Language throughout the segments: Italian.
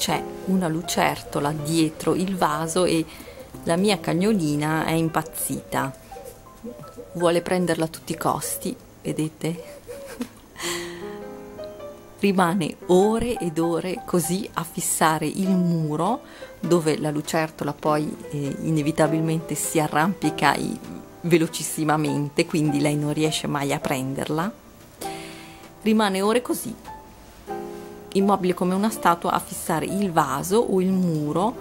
c'è una lucertola dietro il vaso e la mia cagnolina è impazzita. Vuole prenderla a tutti i costi, vedete? Rimane ore ed ore così a fissare il muro dove la lucertola poi eh, inevitabilmente si arrampica velocissimamente, quindi lei non riesce mai a prenderla. Rimane ore così immobile come una statua a fissare il vaso o il muro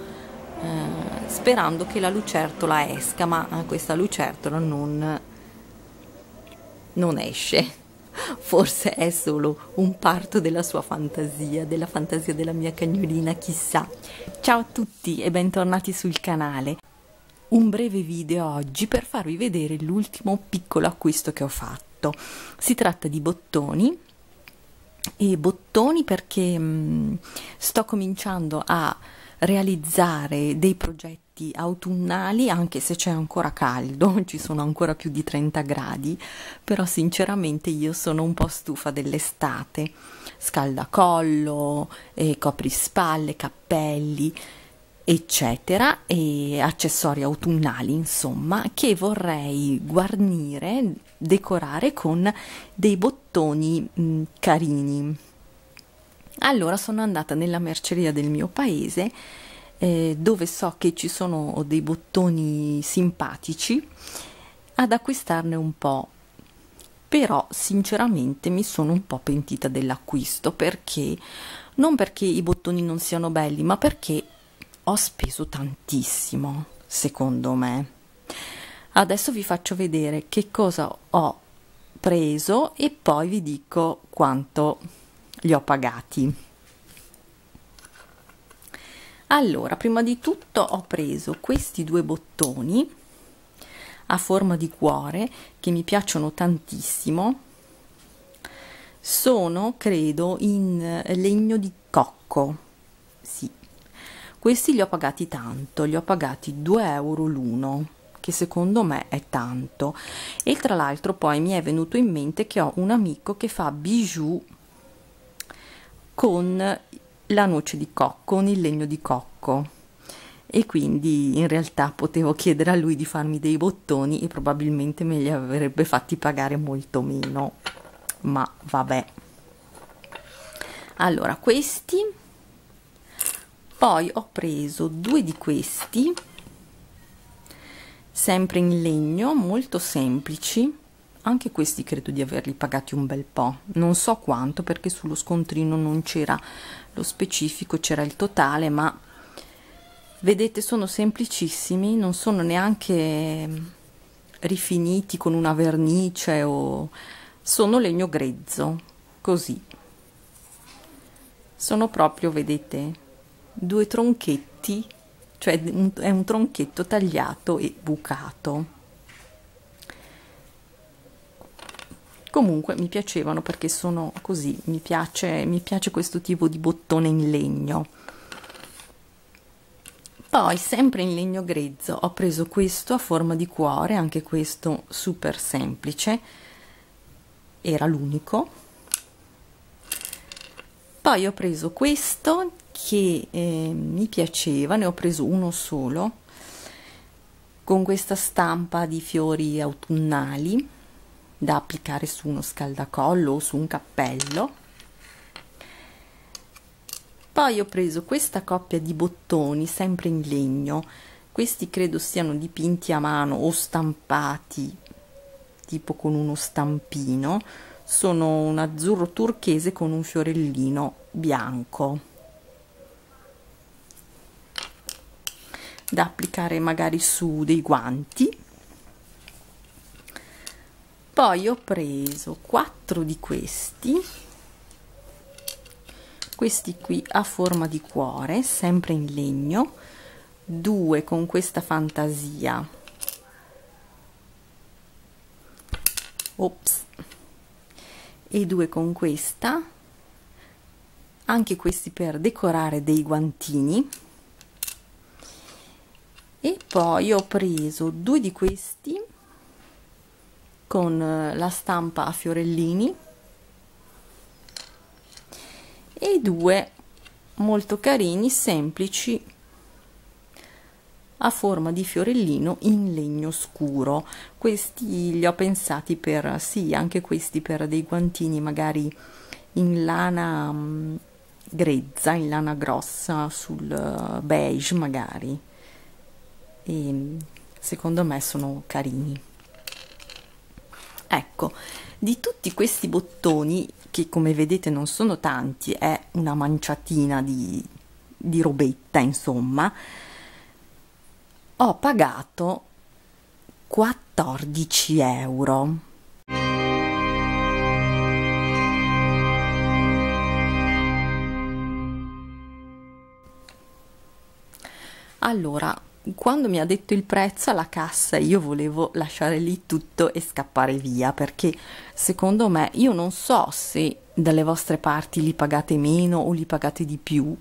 eh, sperando che la lucertola esca, ma eh, questa lucertola non, non esce. Forse è solo un parto della sua fantasia, della fantasia della mia cagnolina, chissà. Ciao a tutti e bentornati sul canale. Un breve video oggi per farvi vedere l'ultimo piccolo acquisto che ho fatto. Si tratta di bottoni e bottoni perché mh, mm, sto cominciando a realizzare dei progetti autunnali anche se c'è ancora caldo ci sono ancora più di 30 gradi però sinceramente io sono un po' stufa dell'estate scaldacollo eh, coprispalle cappelli eccetera, e accessori autunnali, insomma, che vorrei guarnire, decorare con dei bottoni mh, mm, carini. Allora sono andata nella merceria del mio paese eh, dove so che ci sono dei bottoni simpatici ad acquistarne un po'. Però sinceramente mi sono un po' pentita dell'acquisto perché non perché i bottoni non siano belli, ma perché ho speso tantissimo secondo me adesso vi faccio vedere che cosa ho preso e poi vi dico quanto li ho pagati allora prima di tutto ho preso questi due bottoni a forma di cuore che mi piacciono tantissimo sono credo in legno di cocco questi li ho pagati tanto, li ho pagati 2 euro l'uno, che secondo me è tanto. E tra l'altro poi mi è venuto in mente che ho un amico che fa bijou con la noce di cocco, con il legno di cocco e quindi in realtà potevo chiedere a lui di farmi dei bottoni e probabilmente me li avrebbe fatti pagare molto meno ma vabbè allora questi poi ho preso due di questi sempre in legno molto semplici anche questi credo di averli pagati un bel po non so quanto perché sullo scontrino non c'era lo specifico c'era il totale ma vedete sono semplicissimi non sono neanche rifiniti con una vernice o sono legno grezzo così sono proprio vedete due tronchetti, cioè è un tronchetto tagliato e bucato. Comunque mi piacevano perché sono così, mi piace, mi piace questo tipo di bottone in legno. Poi, sempre in legno grezzo, ho preso questo a forma di cuore, anche questo super semplice, era l'unico. Poi ho preso questo che eh, mi piaceva, ne ho preso uno solo, con questa stampa di fiori autunnali da applicare su uno scaldacollo o su un cappello. Poi ho preso questa coppia di bottoni, sempre in legno, questi credo siano dipinti a mano o stampati tipo con uno stampino sono un azzurro turchese con un fiorellino bianco da applicare magari su dei guanti poi ho preso quattro di questi questi qui a forma di cuore sempre in legno due con questa fantasia ops e due con questa anche questi per decorare dei guantini e poi ho preso due di questi con eh, la stampa a fiorellini e due molto carini semplici a forma di fiorellino in legno scuro questi li ho pensati per sì anche questi per dei guantini magari in lana mm, grezza in lana grossa sul eh, beige magari e secondo me sono carini ecco di tutti questi bottoni che come vedete non sono tanti è una manciatina di, di robetta insomma ho pagato 14 euro allora quando mi ha detto il prezzo alla cassa io volevo lasciare lì tutto e scappare via perché secondo me io non so se dalle vostre parti li pagate meno o li pagate di più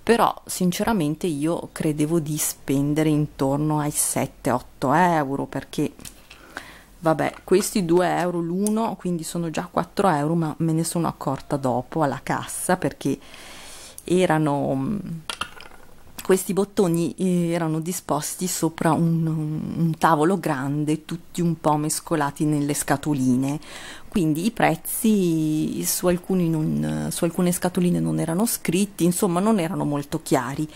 però sinceramente io credevo di spendere intorno ai 7-8 euro perché vabbè questi 2 euro l'uno quindi sono già 4 euro ma me ne sono accorta dopo alla cassa perché erano questi bottoni eh, erano disposti sopra un, un tavolo grande, tutti un po' mescolati nelle scatoline, quindi i prezzi su, non, su alcune scatoline non erano scritti, insomma non erano molto chiari.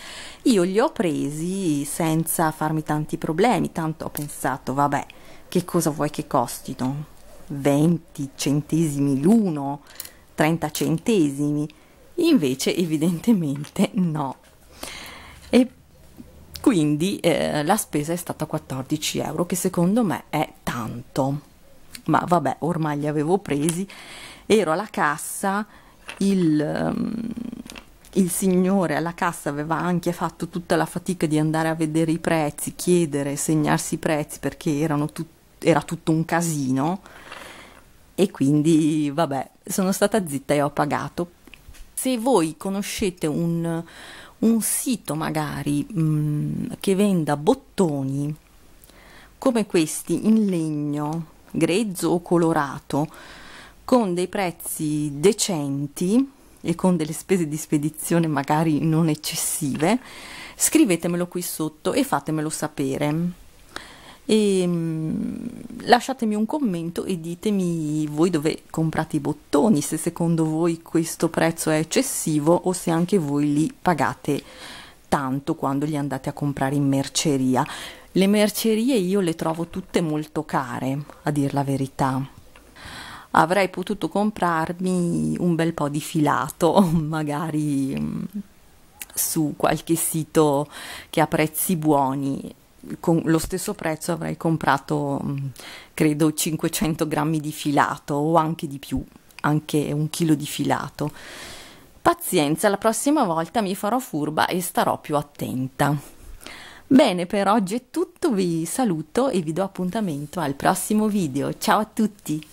Io li ho presi senza farmi tanti problemi, tanto ho pensato, vabbè, che cosa vuoi che costino? 20 centesimi l'uno, 30 centesimi. Invece evidentemente no quindi eh, la spesa è stata 14 euro che secondo me è tanto ma vabbè ormai li avevo presi ero alla cassa il, ehm, il signore alla cassa aveva anche fatto tutta la fatica di andare a vedere i prezzi chiedere segnarsi i prezzi perché erano tut era tutto un casino e quindi vabbè sono stata zitta e ho pagato se voi conoscete un, un sito magari mh, mm, che venda bottoni come questi in legno grezzo o colorato con dei prezzi decenti e con delle spese di spedizione magari non eccessive scrivetemelo qui sotto e fatemelo sapere e, mm, lasciatemi un commento e ditemi voi dove comprate i bottoni, se secondo voi questo prezzo è eccessivo o se anche voi li pagate tanto quando li andate a comprare in merceria. Le mercerie io le trovo tutte molto care, a dir la verità. Avrei potuto comprarmi un bel po' di filato, magari mm, su qualche sito che ha prezzi buoni con lo stesso prezzo avrei comprato mm, credo 500 grammi di filato o anche di più, anche un chilo di filato. Pazienza, la prossima volta mi farò furba e starò più attenta. Bene, per oggi è tutto, vi saluto e vi do appuntamento al prossimo video. Ciao a tutti!